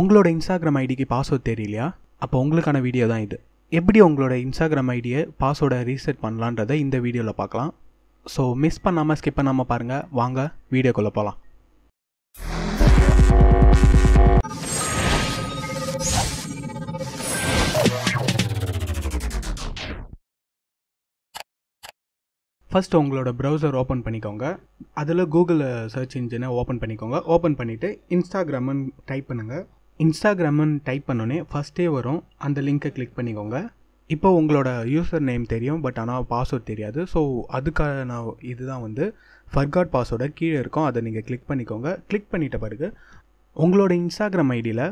உங்களோட இன்ஸ்டாகிராம் ஐடிக்கு பாஸ்வேர்ட் தெரியலையா அப்போ உங்களுக்கான வீடியோ தான் இது எப்படி உங்களோட இன்ஸ்டாகிராம் ஐடியை பாஸ்வேர்டை ரீசெட் பண்ணலான்றதை இந்த வீடியோவில் பார்க்கலாம் ஸோ மிஸ் பண்ணாமல் ஸ்கிப் பண்ணாமல் பாருங்கள் வாங்க வீடியோக்குள்ளே போகலாம் ஃபஸ்ட் உங்களோட ப்ரௌசர் ஓப்பன் பண்ணிக்கோங்க அதில் கூகுளில் சர்ச் இன்ஜினை ஓப்பன் பண்ணிக்கோங்க ஓப்பன் பண்ணிவிட்டு இன்ஸ்டாகிராமுன்னு டைப் பண்ணுங்கள் இன்ஸ்டாகிராமுன்னு டைப் பண்ணோன்னே ஃபஸ்ட்டே வரும் அந்த லிங்க்கை கிளிக் பண்ணிக்கோங்க இப்போ உங்களோட யூசர் நேம் தெரியும் பட் ஆனால் பாஸ்வேர்ட் தெரியாது ஸோ அதுக்காக நான் இதுதான் வந்து ஃபர்காட் பாஸ்வேர்டை கீழே இருக்கும் அதை நீங்கள் கிளிக் பண்ணிக்கோங்க கிளிக் பண்ணிட்ட பிறகு உங்களோட இன்ஸ்டாகிராம் ஐடியில்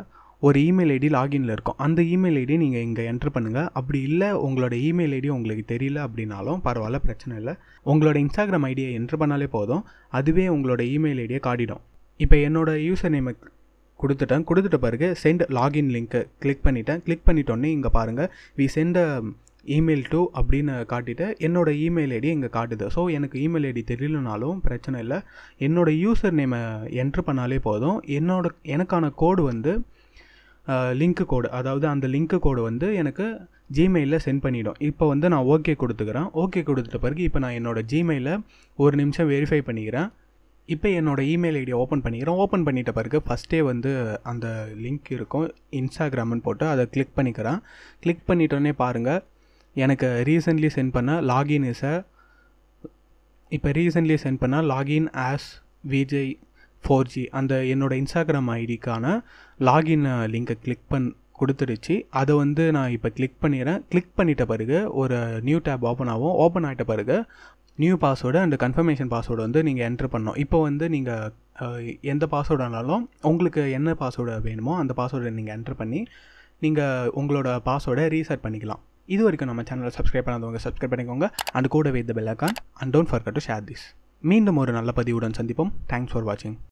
ஒரு இமெயில் ஐடி லாகின்ல இருக்கும் அந்த இமெயில் ஐடி நீங்கள் இங்கே என்ட்ரு பண்ணுங்கள் அப்படி இல்லை உங்களோட இமெயில் ஐடி உங்களுக்கு தெரியல அப்படின்னாலும் பரவாயில்ல பிரச்சனை இல்லை உங்களோட இன்ஸ்டாகிராம் ஐடியை என்ட்ரு பண்ணாலே போதும் அதுவே உங்களோட இமெயில் ஐடியை காட்டிடும் இப்போ என்னோட யூசர் நேமை கொடுத்துட்டேன் கொடுத்துட்ட பிறகு சென்ட் லாகின் லிங்க்கு கிளிக் பண்ணிட்டேன் கிளிக் பண்ணிட்டோன்னே இங்கே பாருங்கள் வி சென்ட் இமெயில் டு அப்படின்னு காட்டிட்டு என்னோடய இமெயில் ஐடி இங்கே காட்டுது ஸோ எனக்கு இமெயில் ஐடி தெரியலனாலும் பிரச்சனை இல்லை என்னோடய யூசர் நேமை என்ட்ரு பண்ணாலே போதும் என்னோட எனக்கான கோடு வந்து லிங்க்கு கோடு அதாவது அந்த லிங்க்கு கோடு வந்து எனக்கு ஜிமெயிலில் சென்ட் பண்ணிவிடும் இப்போ வந்து நான் ஓகே கொடுத்துக்கிறேன் ஓகே கொடுத்துட்ட பிறகு இப்போ நான் என்னோடய ஜிமெயிலில் ஒரு நிமிஷம் வெரிஃபை பண்ணிக்கிறேன் இப்போ என்னோடய இமெயில் ஐடியை ஓப்பன் பண்ணிக்கிறேன் ஓப்பன் பண்ணிட்ட பிறகு ஃபஸ்ட்டே வந்து அந்த லிங்க் இருக்கும் இன்ஸ்டாகிராம்னு போட்டு அதை கிளிக் பண்ணிக்கிறேன் கிளிக் பண்ணிட்டோன்னே பாருங்கள் எனக்கு ரீசெண்ட்லி சென்ட் பண்ண லாகின் இஸ் இப்போ ரீசெண்ட்லி சென்ட் பண்ண login as Vijay four G அந்த என்னோடய இன்ஸ்டாகிராம் ஐடிக்கான லாகின் லிங்கை கிளிக் பண் கொடுத்துருச்சு அதை வந்து நான் இப்போ கிளிக் பண்ணிடுறேன் கிளிக் பண்ணிட்ட பிறகு ஒரு நியூ டேப் ஓப்பன் ஆகும் ஓப்பன் ஆகிட்ட பிறகு new password and confirmation password வந்து நீங்கள் என்ட்ரு பண்ணோம் இப்போ வந்து நீங்கள் எந்த பாஸ்வேர்டானாலும் உங்களுக்கு என்ன பாஸ்வேர்டு வேணுமோ அந்த பாஸ்வேர்டை நீங்கள் என்ட்ரு பண்ணி நீங்கள் உங்களோட பாஸ்வேர்டை ரீசெட் பண்ணிக்கலாம் இது வரைக்கும் நம்ம சேனலை சப்ஸ்கிரைப் பண்ணாதவங்க சப்ஸ்கிரைப் பண்ணிக்கோங்க அண்ட் கூட with bell icon and don't forget to share this மீண்டும் ஒரு நல்ல பதிவுடன் சந்திப்போம் தேங்க்ஸ் ஃபார் வாட்சிங்